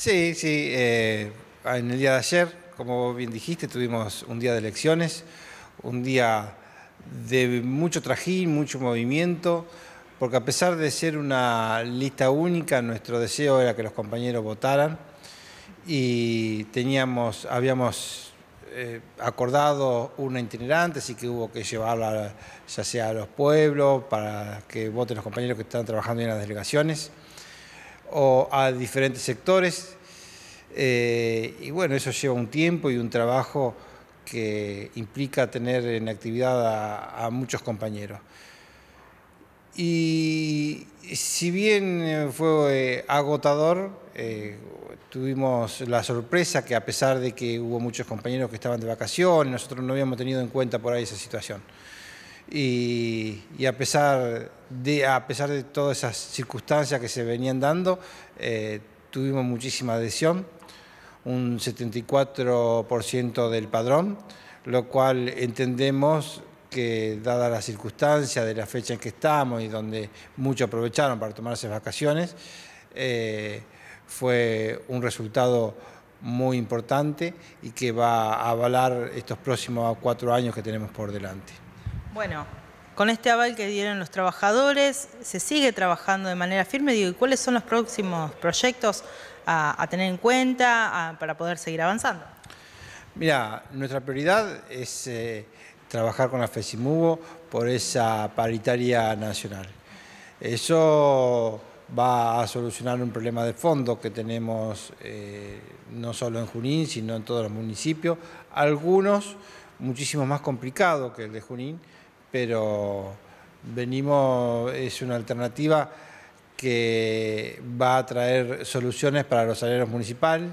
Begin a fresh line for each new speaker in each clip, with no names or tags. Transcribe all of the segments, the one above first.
Sí, sí. Eh, en el día de ayer, como bien dijiste, tuvimos un día de elecciones, un día de mucho trajín, mucho movimiento, porque a pesar de ser una lista única, nuestro deseo era que los compañeros votaran y teníamos, habíamos eh, acordado una itinerante, así que hubo que llevarla ya sea a los pueblos, para que voten los compañeros que están trabajando en las delegaciones o a diferentes sectores. Eh, y bueno, eso lleva un tiempo y un trabajo que implica tener en actividad a, muchos compañeros. Y si bien fue eh, agotador, eh, tuvimos la sorpresa que a pesar de que hubo muchos compañeros que estaban de vacaciones, nosotros no habíamos tenido en cuenta por ahí esa situación y, a, pesar de, a pesar de todas esas circunstancias que se venían dando, eh, tuvimos muchísima adhesión, un 74% del padrón, lo cual entendemos que dada la circunstancia de la fecha en que estamos y donde muchos aprovecharon para tomarse vacaciones, eh, fue un resultado muy importante y que va a avalar estos próximos cuatro años que tenemos por delante.
Bueno, con este aval que dieron los trabajadores, se sigue trabajando de manera firme. Digo, ¿y cuáles son los próximos proyectos a, tener en cuenta para poder seguir avanzando?
Mira, nuestra prioridad es eh, trabajar con la FESIMUVO por esa paritaria nacional. Eso va a solucionar un problema de fondo que tenemos eh, no solo en Junín, sino en todos los municipios, algunos muchísimo más complicados que el de Junín, pero venimos, es una alternativa que va a traer soluciones para los salarios municipal,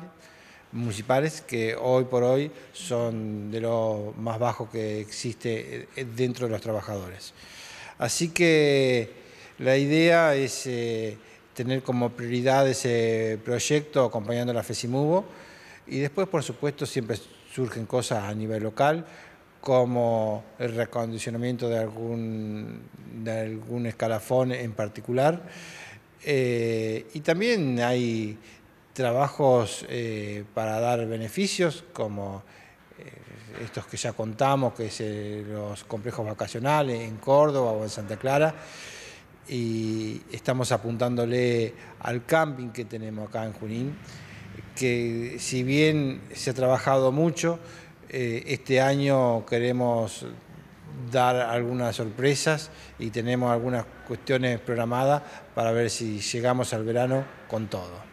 municipales que hoy por hoy son de lo más bajos que existe eh, dentro de los trabajadores. Así que la idea es eh, tener como prioridad ese proyecto acompañando la FESIMUBO y después, por supuesto, siempre surgen cosas a nivel local, como el recondicionamiento de algún, de algún escalafón en particular. Eh, y también hay trabajos eh, para dar beneficios, como eh, estos que ya contamos, que es los complejos vacacionales en Córdoba o en Santa Clara. Y estamos apuntándole al camping que tenemos acá en Junín, que si bien se ha trabajado mucho, eh, este año queremos dar algunas sorpresas y tenemos algunas cuestiones programadas para ver si llegamos al verano con todo.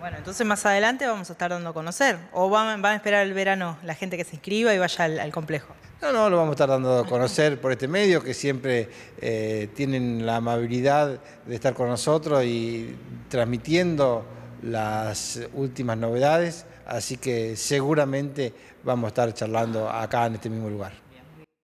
Bueno, entonces más adelante vamos a estar dando a conocer. ¿O van, van a esperar el verano la gente que se inscriba y vaya al, complejo?
No, no, lo vamos a estar dando a conocer por este medio, que siempre eh, tienen la amabilidad de estar con nosotros y transmitiendo las últimas novedades, así que seguramente vamos a estar charlando acá en este mismo lugar.